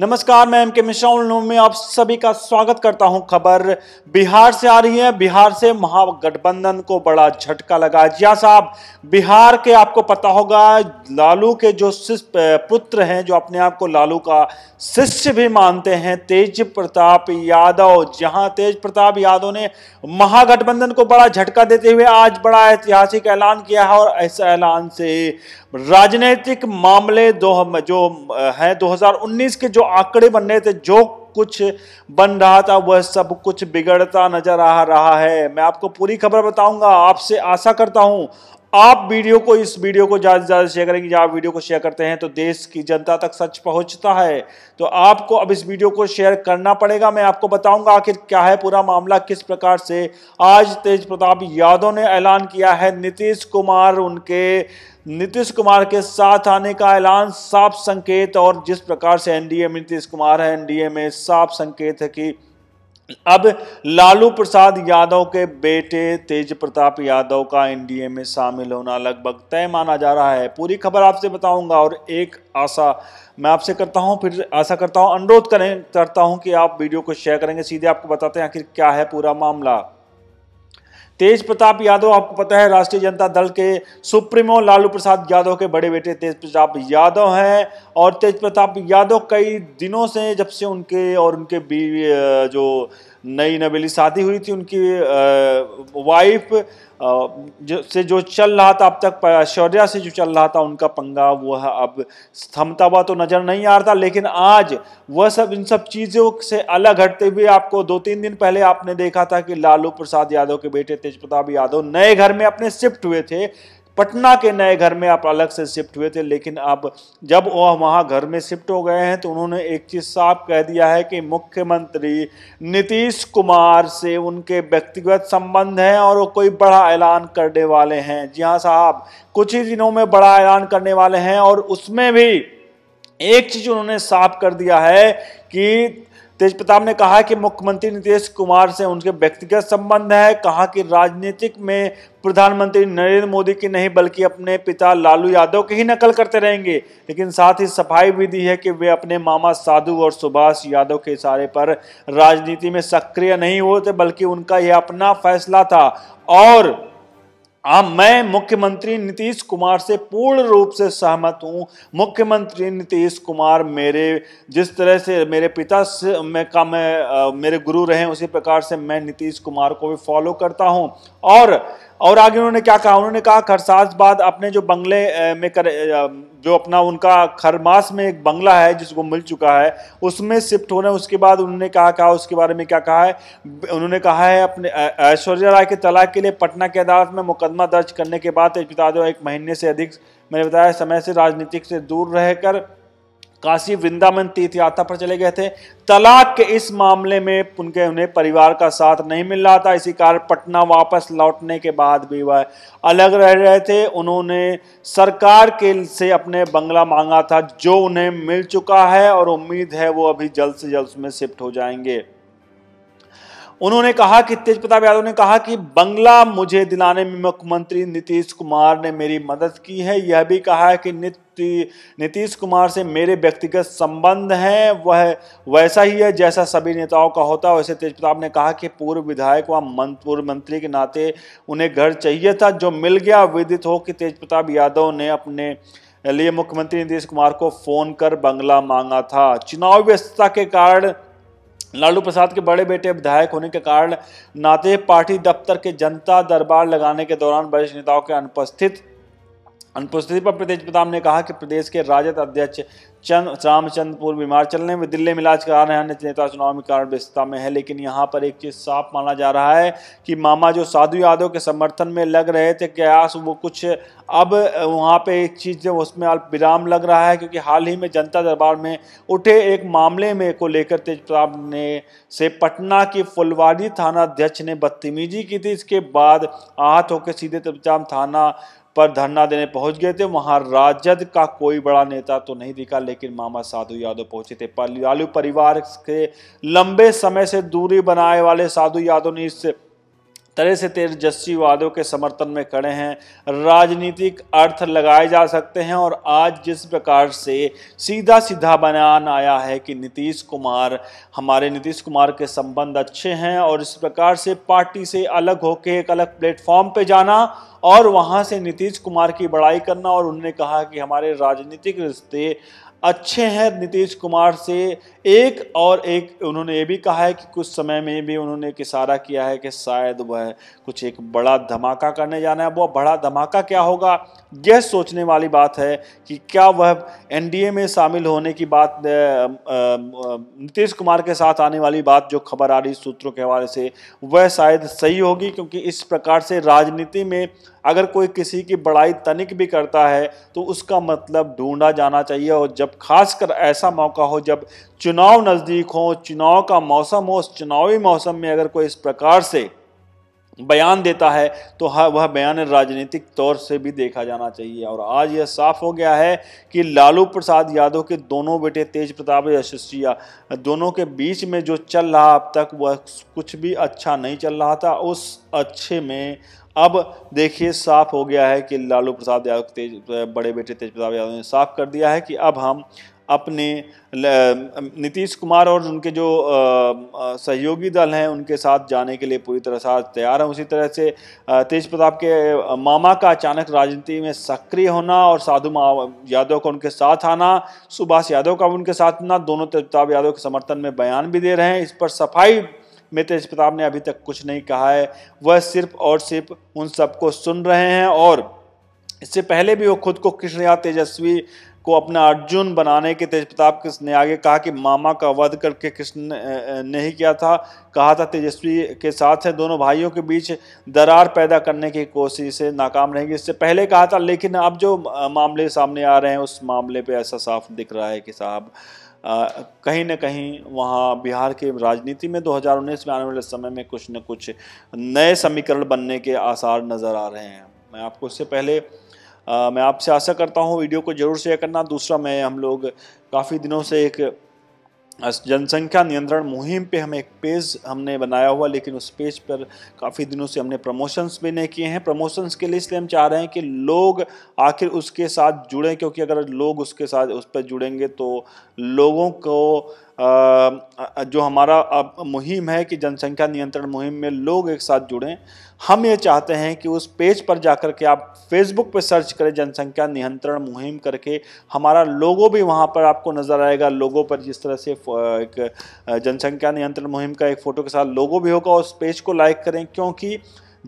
नमस्कार मैं एम के मिश्रा में आप सभी का स्वागत करता हूं खबर बिहार से आ रही है बिहार से महागठबंधन को बड़ा झटका लगा जिया हाँ साहब बिहार के आपको पता होगा लालू के जो पुत्र हैं जो अपने आप को लालू का शिष्य भी मानते हैं तेज प्रताप यादव जहां तेज प्रताप यादव ने महागठबंधन को बड़ा झटका देते हुए आज बड़ा ऐतिहासिक ऐलान किया है और इस ऐलान से राजनीतिक मामले दो हम जो है 2019 के जो आंकड़े बन रहे थे जो कुछ बन रहा था वह सब कुछ बिगड़ता नजर आ रहा है मैं आपको पूरी खबर बताऊंगा आपसे आशा करता हूं आप वीडियो को इस वीडियो को ज़्यादा से ज़्यादा शेयर करेंगे आप वीडियो को शेयर करते हैं तो देश की जनता तक सच पहुंचता है तो आपको अब इस वीडियो को शेयर करना पड़ेगा मैं आपको बताऊंगा आखिर क्या है पूरा मामला किस प्रकार से आज तेज प्रताप यादव ने ऐलान किया है नीतीश कुमार उनके नीतीश कुमार के साथ आने का ऐलान साफ संकेत और जिस प्रकार से एनडीए में नीतीश कुमार है एनडीए में साफ संकेत है कि अब लालू प्रसाद यादव के बेटे तेज प्रताप यादव का एनडीए में शामिल होना लगभग तय माना जा रहा है पूरी खबर आपसे बताऊंगा और एक आशा मैं आपसे करता हूं फिर आशा करता हूं अनुरोध करें करता हूं कि आप वीडियो को शेयर करेंगे सीधे आपको बताते हैं आखिर क्या है पूरा मामला तेज प्रताप यादव आपको पता है राष्ट्रीय जनता दल के सुप्रीमो लालू प्रसाद यादव के बड़े बेटे तेज प्रताप यादव हैं और तेज प्रताप यादव कई दिनों से जब से उनके और उनके जो नई नवेली शादी हुई थी उनकी वाइफ जो से जो चल रहा था अब तक ऐश्वर्या से जो चल रहा था उनका पंगा वह अब थमता हुआ तो नज़र नहीं आ रहा था लेकिन आज वह सब इन सब चीज़ों से अलग हटते हुए आपको दो तीन दिन पहले आपने देखा था कि लालू प्रसाद यादव के बेटे तेज प्रताप यादव नए घर में अपने शिफ्ट हुए थे पटना के नए घर में आप अलग से शिफ्ट हुए थे लेकिन अब जब वह वहाँ घर में शिफ्ट हो गए हैं तो उन्होंने एक चीज़ साफ कह दिया है कि मुख्यमंत्री नीतीश कुमार से उनके व्यक्तिगत संबंध हैं और वो कोई बड़ा ऐलान करने वाले हैं जी हाँ साहब कुछ ही दिनों में बड़ा ऐलान करने वाले हैं और उसमें भी एक चीज़ उन्होंने साफ कर दिया है कि तेज प्रताप ने कहा कि मुख्यमंत्री नीतीश कुमार से उनके व्यक्तिगत संबंध है कहा कि राजनीतिक में प्रधानमंत्री नरेंद्र मोदी की नहीं बल्कि अपने पिता लालू यादव की ही नकल करते रहेंगे लेकिन साथ ही सफाई भी दी है कि वे अपने मामा साधु और सुभाष यादव के इशारे पर राजनीति में सक्रिय नहीं होते बल्कि उनका यह अपना फैसला था और आ, हाँ, मैं मुख्यमंत्री नीतीश कुमार से पूर्ण रूप से सहमत हूँ मुख्यमंत्री नीतीश कुमार मेरे जिस तरह से मेरे पिता से मैं का मैं आ, मेरे गुरु रहे उसी प्रकार से मैं नीतीश कुमार को भी फॉलो करता हूँ और और आगे उन्होंने क्या कहा उन्होंने कहा बाद अपने जो बंगले में कर जो अपना उनका खरमास में एक बंगला है जिसको मिल चुका है उसमें शिफ्ट होने उसके बाद उन्होंने कहा कहा उसके बारे में क्या कहा है उन्होंने कहा है अपने ऐश्वर्या राय के तलाक के लिए पटना की अदालत में मुकदमा दर्ज करने के बाद तेजपिता एक महीने से अधिक मैंने बताया समय से राजनीतिक से दूर रहकर काशी वृंदावन तीर्थ यात्रा पर चले गए थे तलाक के इस मामले में उनके उन्हें परिवार का साथ नहीं मिल रहा था इसी कारण पटना वापस लौटने के बाद भी वह अलग रह रहे थे उन्होंने सरकार के से अपने बंगला मांगा था जो उन्हें मिल चुका है और उम्मीद है वो अभी जल्द से जल्द उसमें शिफ्ट हो जाएंगे उन्होंने कहा कि तेज प्रताप यादव ने कहा कि बंगला मुझे दिलाने में मुख्यमंत्री नीतीश कुमार ने मेरी मदद की है यह भी कहा है कि नीतीश कुमार से मेरे व्यक्तिगत संबंध हैं वह वैसा ही है जैसा सभी नेताओं का होता है वैसे तेज प्रताप ने कहा कि पूर्व विधायक व पूर्व मंत्री के नाते उन्हें घर चाहिए था जो मिल गया विदित हो कि तेज प्रताप यादव ने अपने लिए मुख्यमंत्री नीतीश कुमार को फोन कर बंगला मांगा था चुनाव व्यस्तता के कारण लालू प्रसाद के बड़े बेटे विधायक होने के कारण नाते पार्टी दफ्तर के जनता दरबार लगाने के दौरान वरिष्ठ नेताओं के अनुपस्थित अनुपस्थिति पर प्रदेश प्रताप ने कहा कि प्रदेश के राजद अध्यक्ष चंद रामचंद्रपुर बीमार चलने में दिल्ली में इलाज करा रहे अन्य नेता चुनाव में कारण व्यस्तता में है लेकिन यहाँ पर एक चीज साफ माना जा रहा है कि मामा जो साधु यादव के समर्थन में लग रहे थे कयास वो कुछ अब वहाँ पे एक चीज जो उसमें अल्प विराम लग रहा है क्योंकि हाल ही में जनता दरबार में उठे एक मामले में को लेकर तेज प्रताप ने से पटना की फुलवारी थाना अध्यक्ष ने बदतमीजी की थी इसके बाद आहत होकर सीधे तेज थाना पर धरना देने पहुंच गए थे वहां राजद का कोई बड़ा नेता तो नहीं दिखा लेकिन मामा साधु यादव पहुंचे थे पर लालू परिवार के लंबे समय से दूरी बनाए वाले साधु यादव ने इस तरह से वादों के समर्थन में खड़े हैं राजनीतिक अर्थ लगाए जा सकते हैं और आज जिस प्रकार से सीधा सीधा बयान आया है कि नीतीश कुमार हमारे नीतीश कुमार के संबंध अच्छे हैं और इस प्रकार से पार्टी से अलग होकर एक अलग प्लेटफॉर्म पे जाना और वहाँ से नीतीश कुमार की बड़ाई करना और उन्होंने कहा कि हमारे राजनीतिक रिश्ते अच्छे हैं नीतीश कुमार से एक और एक उन्होंने ये भी कहा है कि कुछ समय में भी उन्होंने एक इशारा किया है कि शायद वह कुछ एक बड़ा धमाका करने जाना है वह बड़ा धमाका क्या होगा यह सोचने वाली बात है कि क्या वह एनडीए में शामिल होने की बात नीतीश कुमार के साथ आने वाली बात जो खबर आ रही सूत्रों के हवाले से वह शायद सही होगी क्योंकि इस प्रकार से राजनीति में अगर कोई किसी की बड़ाई तनिक भी करता है तो उसका मतलब ढूंढा जाना चाहिए और जब जब खासकर ऐसा मौका हो जब चुनाव नज़दीक हो चुनाव का मौसम हो उस चुनावी मौसम में अगर कोई इस प्रकार से बयान देता है तो वह बयान राजनीतिक तौर से भी देखा जाना चाहिए और आज यह साफ हो गया है कि लालू प्रसाद यादव के दोनों बेटे तेज प्रताप यशस्विया दोनों के बीच में जो चल रहा अब तक वह कुछ भी अच्छा नहीं चल रहा था उस अच्छे में अब देखिए साफ हो गया है कि लालू प्रसाद यादव तेज बड़े बेटे तेज प्रताप यादव ने साफ कर दिया है कि अब हम अपने नीतीश कुमार और उनके जो सहयोगी दल हैं उनके साथ जाने के लिए पूरी तरह से तैयार हैं उसी तरह से तेज प्रताप के मामा का अचानक राजनीति में सक्रिय होना और साधु यादव का उनके साथ आना सुभाष यादव का उनके साथ ना दोनों तेज प्रताप यादव के समर्थन में बयान भी दे रहे हैं इस पर सफाई में तेज तो प्रताप ने अभी तक कुछ नहीं कहा है वह सिर्फ और सिर्फ उन सबको सुन रहे हैं और इससे पहले भी वो खुद को कृष्ण या तेजस्वी को अपना अर्जुन बनाने के तेज प्रताप ने आगे कहा कि मामा का वध करके कृष्ण ने ही किया था कहा था तेजस्वी के साथ है दोनों भाइयों के बीच दरार पैदा करने की कोशिश से नाकाम रहेंगे इससे पहले कहा था लेकिन अब जो मामले सामने आ रहे हैं उस मामले पे ऐसा साफ दिख रहा है कि साहब कहीं ना कहीं वहाँ बिहार के राजनीति में 2019 में आने वाले समय में कुछ न कुछ नए समीकरण बनने के आसार नज़र आ रहे हैं मैं आपको उससे पहले आ, मैं आपसे आशा करता हूँ वीडियो को ज़रूर शेयर करना दूसरा मैं हम लोग काफ़ी दिनों से एक जनसंख्या नियंत्रण मुहिम पे हम एक पेज हमने बनाया हुआ लेकिन उस पेज पर काफ़ी दिनों से हमने प्रमोशंस भी नहीं किए हैं प्रमोशंस के लिए इसलिए हम चाह रहे हैं कि लोग आखिर उसके साथ जुड़ें क्योंकि अगर लोग उसके साथ उस पर जुड़ेंगे तो लोगों को जो हमारा अब मुहिम है कि जनसंख्या नियंत्रण मुहिम में लोग एक साथ जुड़ें हम ये चाहते हैं कि उस पेज पर जाकर के आप फेसबुक पर सर्च करें जनसंख्या नियंत्रण मुहिम करके हमारा लोगो भी वहाँ पर आपको नज़र आएगा लोगों पर जिस तरह से एक जनसंख्या नियंत्रण मुहिम का एक फ़ोटो के साथ लोगो भी होगा उस पेज को लाइक करें क्योंकि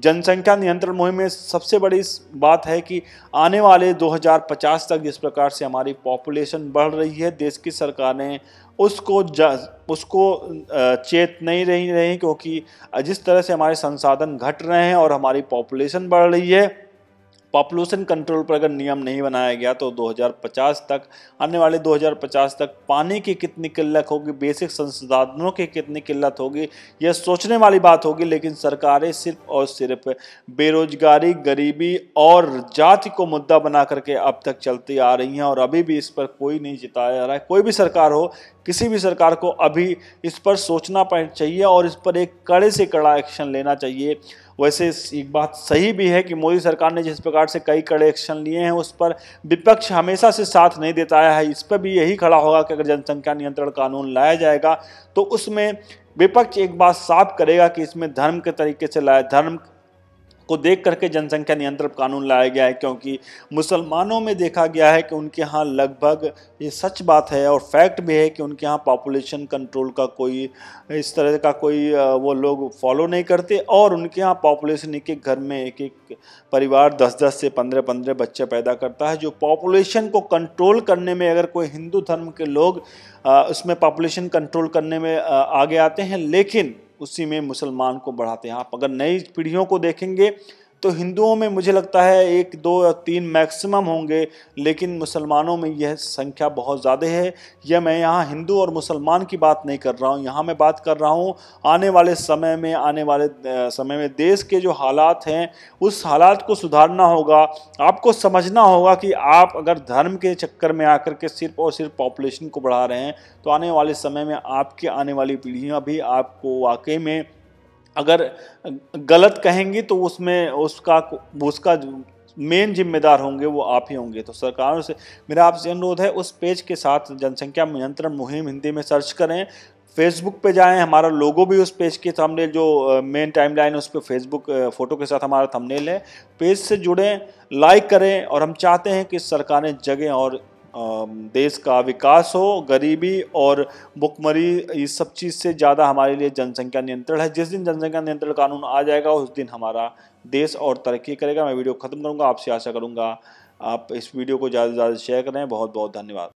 जनसंख्या नियंत्रण मुहिम में सबसे बड़ी बात है कि आने वाले 2050 तक जिस प्रकार से हमारी पॉपुलेशन बढ़ रही है देश की सरकार ने उसको उसको चेत नहीं रही रही क्योंकि जिस तरह से हमारे संसाधन घट रहे हैं और हमारी पॉपुलेशन बढ़ रही है पॉपुलेशन कंट्रोल पर अगर नियम नहीं बनाया गया तो 2050 तक आने वाले 2050 तक पानी की कितनी किल्लत होगी बेसिक संसाधनों की कितनी किल्लत होगी यह सोचने वाली बात होगी लेकिन सरकारें सिर्फ और सिर्फ बेरोजगारी गरीबी और जाति को मुद्दा बना करके अब तक चलती आ रही हैं और अभी भी इस पर कोई नहीं जिताया जा रहा है कोई भी सरकार हो किसी भी सरकार को अभी इस पर सोचना चाहिए और इस पर एक कड़े से कड़ा एक्शन लेना चाहिए वैसे एक बात सही भी है कि मोदी सरकार ने जिस प्रकार से कई कड़े एक्शन लिए हैं उस पर विपक्ष हमेशा से साथ नहीं देता आया है इस पर भी यही खड़ा होगा कि अगर जनसंख्या नियंत्रण कानून लाया जाएगा तो उसमें विपक्ष एक बात साफ करेगा कि इसमें धर्म के तरीके से लाया धर्म को देख करके जनसंख्या नियंत्रण कानून लाया गया है क्योंकि मुसलमानों में देखा गया है कि उनके यहाँ लगभग ये सच बात है और फैक्ट भी है कि उनके यहाँ पॉपुलेशन कंट्रोल का कोई इस तरह का कोई वो लोग फॉलो नहीं करते और उनके यहाँ पॉपुलेशन एक एक घर में एक एक परिवार दस दस से पंद्रह पंद्रह बच्चे पैदा करता है जो पॉपुलेशन को कंट्रोल करने में अगर कोई हिंदू धर्म के लोग उसमें पॉपुलेशन कंट्रोल करने में आगे आते हैं लेकिन उसी में मुसलमान को बढ़ाते हैं आप अगर नई पीढ़ियों को देखेंगे तो हिंदुओं में मुझे लगता है एक दो या तीन मैक्सिमम होंगे लेकिन मुसलमानों में यह संख्या बहुत ज़्यादा है यह मैं यहाँ हिंदू और मुसलमान की बात नहीं कर रहा हूँ यहाँ मैं बात कर रहा हूँ आने वाले समय में आने वाले समय में देश के जो हालात हैं उस हालात को सुधारना होगा आपको समझना होगा कि आप अगर धर्म के चक्कर में आकर के सिर्फ और सिर्फ पॉपुलेशन को बढ़ा रहे हैं तो आने वाले समय में आपके आने वाली पीढ़ियाँ भी आपको वाकई में अगर गलत कहेंगी तो उसमें उसका उसका मेन जिम्मेदार होंगे वो आप ही होंगे तो सरकारों से मेरा आपसे अनुरोध है उस पेज के साथ जनसंख्या नियंत्रण मुहिम हिंदी में सर्च करें फेसबुक पे जाएं हमारा लोगो भी उस पेज के थंबनेल जो मेन टाइमलाइन है उस पर फेसबुक फ़ोटो के साथ हमारा थंबनेल है पेज से जुड़ें लाइक करें और हम चाहते हैं कि सरकारें जगें और देश का विकास हो गरीबी और भुखमरी इस सब चीज़ से ज़्यादा हमारे लिए जनसंख्या नियंत्रण है जिस दिन जनसंख्या नियंत्रण कानून आ जाएगा उस दिन हमारा देश और तरक्की करेगा मैं वीडियो ख़त्म करूँगा आपसे आशा करूँगा आप इस वीडियो को ज़्यादा से ज़्यादा शेयर करें बहुत बहुत धन्यवाद